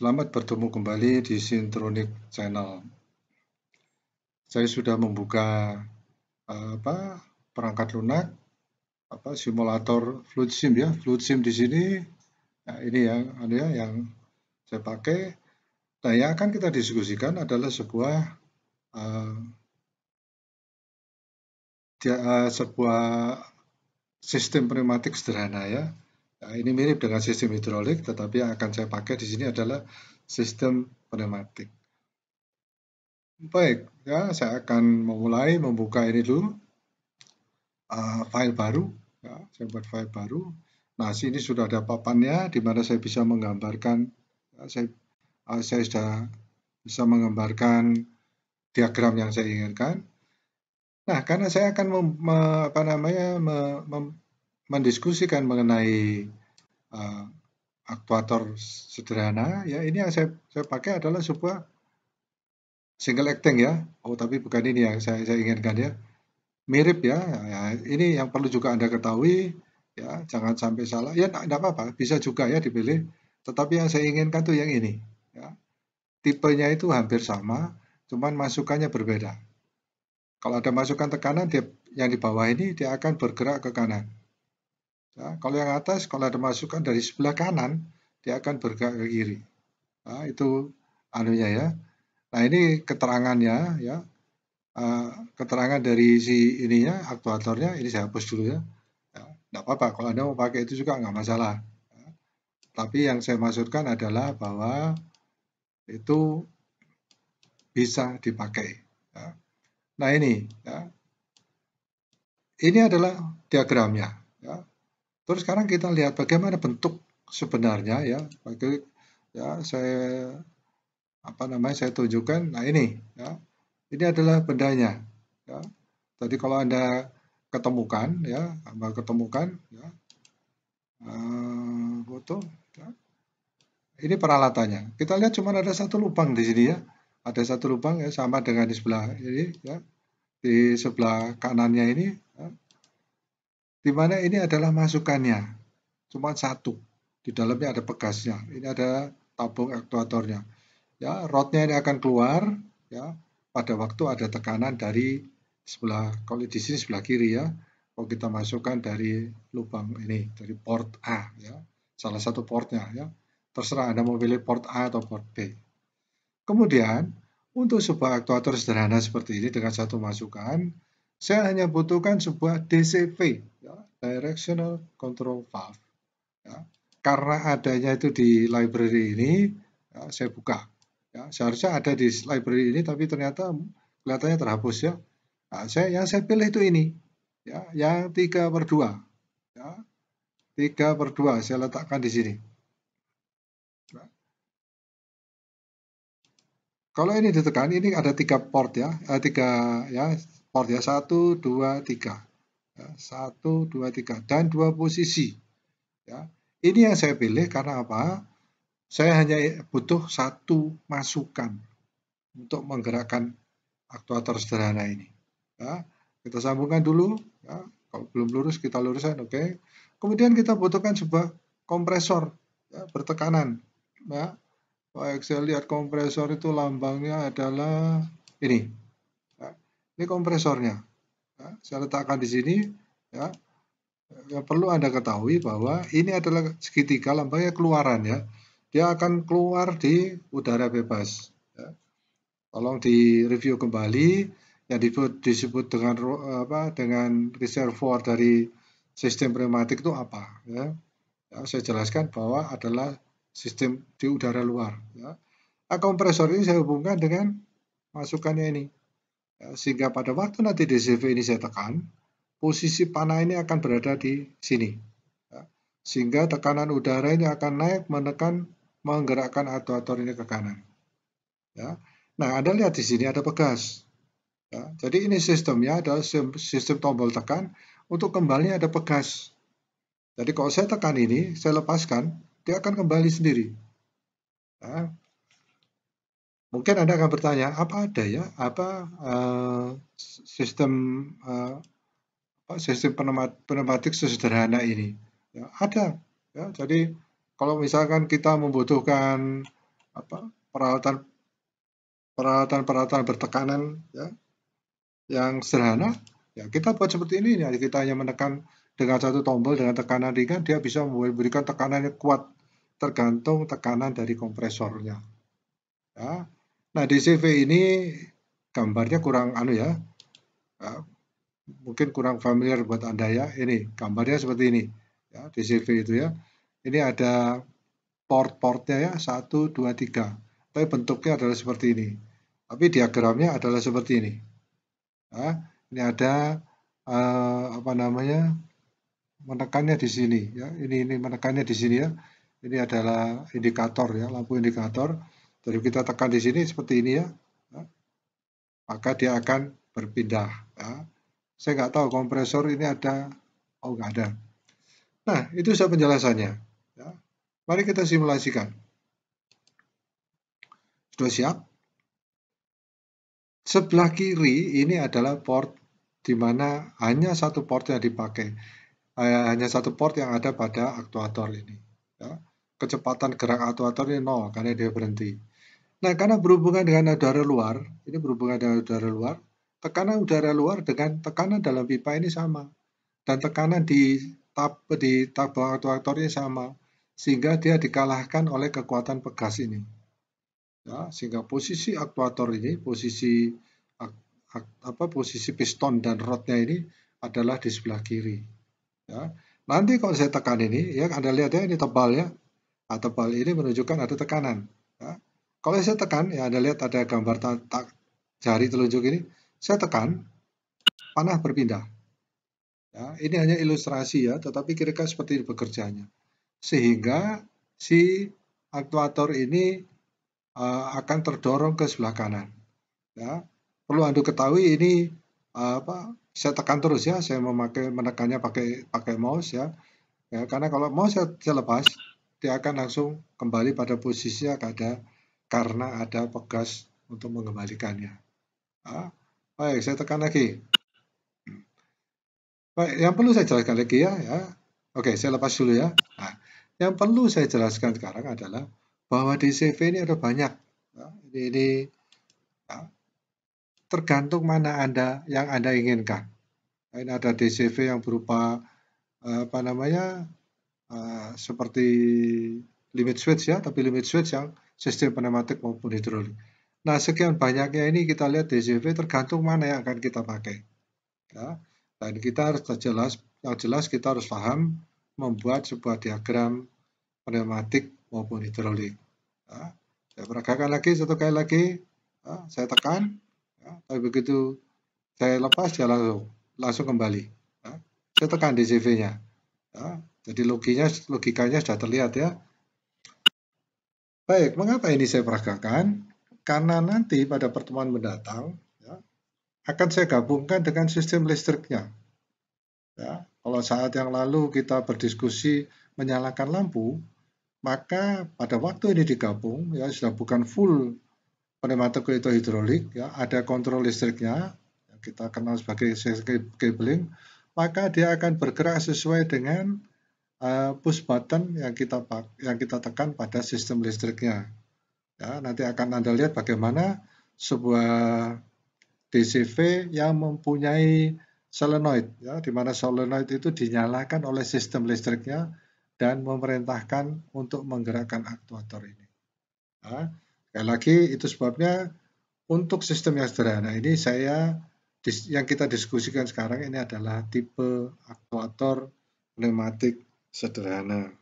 Selamat bertemu kembali di Sintronic Channel. Saya sudah membuka eh, apa perangkat lunak apa simulator fluid sim ya fluid sim di sini nah, ini yang ada anu ya, yang saya pakai nah yang akan kita diskusikan adalah sebuah uh, dia, uh, sebuah sistem pneumatik sederhana ya Nah, ini mirip dengan sistem hidrolik, tetapi yang akan saya pakai di sini adalah sistem pneumatik. Baik, ya, saya akan memulai membuka ini dulu, uh, file baru. Ya, saya buat file baru. Nah, sini sudah ada papannya, di mana saya bisa menggambarkan, ya, saya, uh, saya sudah bisa menggambarkan diagram yang saya inginkan. Nah, karena saya akan mem, me, apa namanya me, mem, mendiskusikan mengenai uh, aktuator sederhana ya ini yang saya, saya pakai adalah sebuah single acting ya oh tapi bukan ini yang saya, saya inginkan ya mirip ya. ya ini yang perlu juga anda ketahui ya jangan sampai salah ya tidak apa-apa bisa juga ya dipilih tetapi yang saya inginkan tuh yang ini ya tipenya itu hampir sama cuman masukannya berbeda kalau ada masukan tekanan dia yang di bawah ini dia akan bergerak ke kanan Ya, kalau yang atas, kalau ada masukan dari sebelah kanan, dia akan bergerak ke kiri. Nah, itu anunya ya. Nah, ini keterangannya ya. Uh, keterangan dari si ininya, aktuatornya, ini saya hapus dulu ya. ya. Nggak apa-apa, kalau Anda mau pakai itu juga nggak masalah. Ya. Tapi yang saya maksudkan adalah bahwa itu bisa dipakai. Ya. Nah, ini. Ya. Ini adalah diagramnya Terus sekarang kita lihat bagaimana bentuk sebenarnya ya. Bagi, ya saya apa namanya saya tunjukkan. Nah ini ya. Ini adalah bendanya ya. Tadi kalau Anda ketemukan ya, Anda ketemukan ya. Uh, foto ya. Ini peralatannya. Kita lihat cuma ada satu lubang di sini ya. Ada satu lubang ya sama dengan di sebelah ini ya. Di sebelah kanannya ini di mana ini adalah masukannya. Cuma satu. Di dalamnya ada pegasnya. Ini ada tabung aktuatornya. Ya, rodnya ini akan keluar ya pada waktu ada tekanan dari sebelah kalau di sini sebelah kiri ya. Kalau kita masukkan dari lubang ini dari port A ya. Salah satu portnya ya. Terserah Anda mau pilih port A atau port B. Kemudian untuk sebuah aktuator sederhana seperti ini dengan satu masukan, saya hanya butuhkan sebuah DCP, ya, Directional Control Valve. Ya. Karena adanya itu di library ini, ya, saya buka. Ya, seharusnya ada di library ini, tapi ternyata kelihatannya terhapus ya. Nah, saya, yang saya pilih itu ini, ya, yang 3 per 2. Ya. 3 per 2 saya letakkan di sini. Kalau ini ditekan, ini ada tiga port ya, eh, tiga ya port ya, satu, dua, tiga, ya, satu, dua, tiga, dan dua posisi. Ya, ini yang saya pilih karena apa? Saya hanya butuh satu masukan untuk menggerakkan aktuator sederhana ini. Ya, kita sambungkan dulu. Ya, kalau belum lurus kita luruskan, oke. Okay. Kemudian kita butuhkan sebuah kompresor ya, bertekanan. Ya, pak excel lihat kompresor itu lambangnya adalah ini. Ya, ini kompresornya. Ya, saya letakkan di sini. Ya. Yang perlu Anda ketahui bahwa ini adalah segitiga lambangnya keluaran ya. Dia akan keluar di udara bebas. Ya. Tolong di review kembali yang disebut dengan apa dengan reservoir dari sistem pneumatik itu apa ya. ya saya jelaskan bahwa adalah sistem di udara luar. Ya. Nah, kompresor ini saya hubungkan dengan masukannya ini. Ya, sehingga pada waktu nanti DCV ini saya tekan, posisi panah ini akan berada di sini. Ya. Sehingga tekanan udara ini akan naik menekan, menggerakkan aktuator ini ke kanan. Ya. Nah, Anda lihat di sini ada pegas. Ya. Jadi ini sistemnya adalah sistem tombol tekan, untuk kembali ada pegas. Jadi kalau saya tekan ini, saya lepaskan, dia akan kembali sendiri. Ya. mungkin Anda akan bertanya, apa ada ya, apa uh, sistem uh, sistem pneumatik sesederhana ini? Ya, ada. Ya, jadi kalau misalkan kita membutuhkan apa peralatan peralatan peralatan bertekanan ya yang sederhana ya kita buat seperti ini ya kita hanya menekan dengan satu tombol dengan tekanan ringan dia bisa memberikan tekanan yang kuat tergantung tekanan dari kompresornya. Ya. Nah di CV ini gambarnya kurang anu ya, ya mungkin kurang familiar buat anda ya. Ini gambarnya seperti ini ya di CV itu ya. Ini ada port-portnya ya satu dua tiga. Tapi bentuknya adalah seperti ini. Tapi diagramnya adalah seperti ini. Ya. Ini ada eh, apa namanya menekannya di sini ya ini ini menekannya di sini ya ini adalah indikator ya lampu indikator jadi kita tekan di sini seperti ini ya maka dia akan berpindah ya. saya nggak tahu kompresor ini ada oh nggak ada nah itu saya penjelasannya ya. mari kita simulasikan sudah siap sebelah kiri ini adalah port di mana hanya satu port yang dipakai hanya satu port yang ada pada aktuator ini. Ya. Kecepatan gerak aktuator ini nol karena dia berhenti. Nah, karena berhubungan dengan udara luar, ini berhubungan dengan udara luar, tekanan udara luar dengan tekanan dalam pipa ini sama. Dan tekanan di tab di tabung aktuatornya sama, sehingga dia dikalahkan oleh kekuatan pegas ini. Ya, sehingga posisi aktuator ini, posisi ak, ak, apa posisi piston dan rodnya ini adalah di sebelah kiri. Ya. Nanti kalau saya tekan ini, ya Anda lihat ya ini tebal ya. Nah, tebal ini menunjukkan ada tekanan. Ya. Kalau saya tekan, ya Anda lihat ada gambar tak, tak, jari telunjuk ini. Saya tekan, panah berpindah. Ya, ini hanya ilustrasi ya, tetapi kira-kira seperti ini bekerjanya. Sehingga si aktuator ini uh, akan terdorong ke sebelah kanan. Ya. Perlu Anda ketahui ini uh, apa saya tekan terus ya, saya memakai menekannya pakai pakai mouse ya. Ya, karena kalau mouse saya, saya lepas, dia akan langsung kembali pada posisinya ada karena ada pegas untuk mengembalikannya. Ah, baik, saya tekan lagi. Baik, yang perlu saya jelaskan lagi ya, ya. Oke, saya lepas dulu ya. Nah, yang perlu saya jelaskan sekarang adalah bahwa di CV ini ada banyak. Ya, ini, ini ya, tergantung mana Anda yang Anda inginkan. Lain ada DCV yang berupa eh, apa namanya eh, seperti limit switch ya, tapi limit switch yang sistem pneumatik maupun hidrolik. Nah, sekian banyaknya ini kita lihat DCV tergantung mana yang akan kita pakai. Ya. Dan kita harus terjelas, yang jelas kita harus paham membuat sebuah diagram pneumatik maupun hidrolik. Ya. Saya peragakan lagi satu kali lagi. Ya. Saya tekan. Ya, begitu saya lepas dia langsung langsung kembali. Ya, saya tekan di cv nya Ya, nah, jadi logikanya, logikanya sudah terlihat ya. Baik, mengapa ini saya peragakan? Karena nanti pada pertemuan mendatang ya, akan saya gabungkan dengan sistem listriknya. Ya, kalau saat yang lalu kita berdiskusi menyalakan lampu, maka pada waktu ini digabung ya sudah bukan full pneumatik itu hidrolik, ya, ada kontrol listriknya, yang kita kenal sebagai cabling, maka dia akan bergerak sesuai dengan uh, push button yang kita yang kita tekan pada sistem listriknya. Ya, nanti akan Anda lihat bagaimana sebuah DCV yang mempunyai solenoid, ya, di mana solenoid itu dinyalakan oleh sistem listriknya dan memerintahkan untuk menggerakkan aktuator ini. Ya. Sekali lagi itu sebabnya untuk sistem yang sederhana ini saya yang kita diskusikan sekarang ini adalah tipe aktuator pneumatik sederhana.